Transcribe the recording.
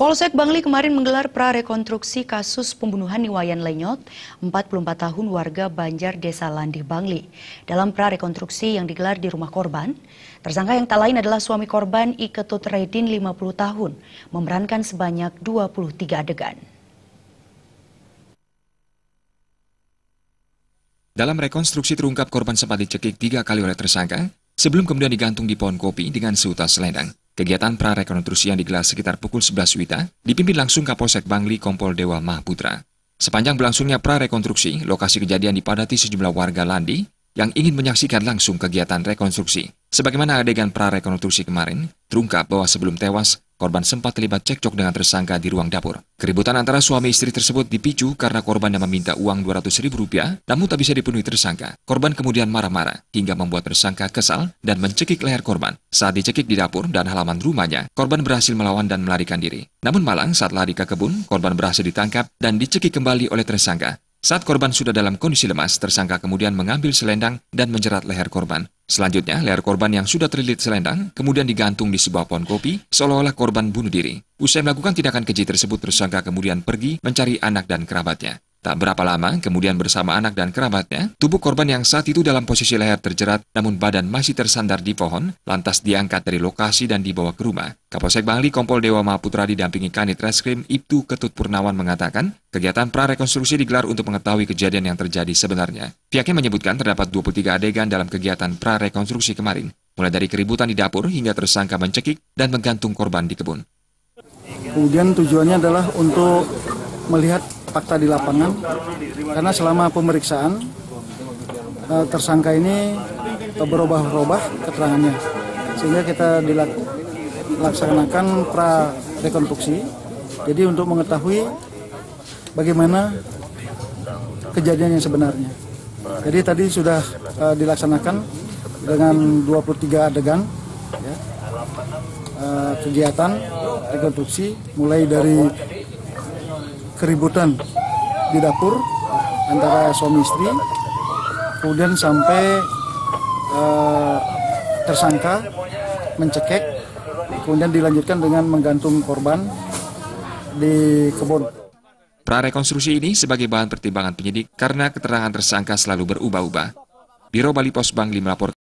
Polsek Bangli kemarin menggelar prarekonstruksi kasus pembunuhan Niwayan Lenyot, 44 tahun warga Banjar Desa Landih Bangli. Dalam prarekonstruksi yang digelar di rumah korban, tersangka yang tak lain adalah suami korban Iketut Redin 50 tahun, memerankan sebanyak 23 adegan. Dalam rekonstruksi terungkap korban sempat dicekik tiga kali oleh tersangka, sebelum kemudian digantung di pohon kopi dengan seutas selendang. Kegiatan prarekonstruksi yang digelar sekitar pukul 11 Wita dipimpin langsung Kapolsek Bangli Kompol Dewa Mahaputra. Sepanjang berlangsungnya prarekonstruksi, lokasi kejadian dipadati sejumlah warga Landi yang ingin menyaksikan langsung kegiatan rekonstruksi. Sebagaimana adegan prarekonstruksi kemarin, terungkap bahwa sebelum tewas, Korban sempat terlibat cekcok dengan tersangka di ruang dapur. Keributan antara suami istri tersebut dipicu karena korban yang meminta uang rp ribu rupiah, namun tak bisa dipenuhi tersangka. Korban kemudian marah-marah, hingga membuat tersangka kesal dan mencekik leher korban. Saat dicekik di dapur dan halaman rumahnya, korban berhasil melawan dan melarikan diri. Namun malang, saat lari ke kebun, korban berhasil ditangkap dan dicekik kembali oleh tersangka. Saat korban sudah dalam kondisi lemas, tersangka kemudian mengambil selendang dan menjerat leher korban. Selanjutnya, leher korban yang sudah terlilit selendang kemudian digantung di sebuah pohon kopi seolah-olah korban bunuh diri. Usai melakukan tindakan keji tersebut, tersangka kemudian pergi mencari anak dan kerabatnya. Tak berapa lama, kemudian bersama anak dan kerabatnya, tubuh korban yang saat itu dalam posisi leher terjerat namun badan masih tersandar di pohon, lantas diangkat dari lokasi dan dibawa ke rumah. Kapolsek Bangli Kompol Dewa Mahaputra didampingi Kanit Reskrim Ibtu Ketut Purnawan mengatakan, kegiatan prarekonstruksi digelar untuk mengetahui kejadian yang terjadi sebenarnya. Pihaknya menyebutkan terdapat 23 adegan dalam kegiatan prarekonstruksi kemarin, mulai dari keributan di dapur hingga tersangka mencekik dan menggantung korban di kebun. Kemudian tujuannya adalah untuk melihat fakta di lapangan karena selama pemeriksaan eh, tersangka ini berubah-ubah keterangannya sehingga kita dilaksanakan pra rekonstruksi jadi untuk mengetahui bagaimana kejadian yang sebenarnya jadi tadi sudah eh, dilaksanakan dengan 23 adegan ya. eh, kegiatan rekonstruksi mulai dari keributan di dapur antara suami istri kemudian sampai eh, tersangka mencekek kemudian dilanjutkan dengan menggantung korban di kebun. Prarekonstruksi ini sebagai bahan pertimbangan penyidik karena keterangan tersangka selalu berubah-ubah. Biro Bali Pos Bangli melaporkan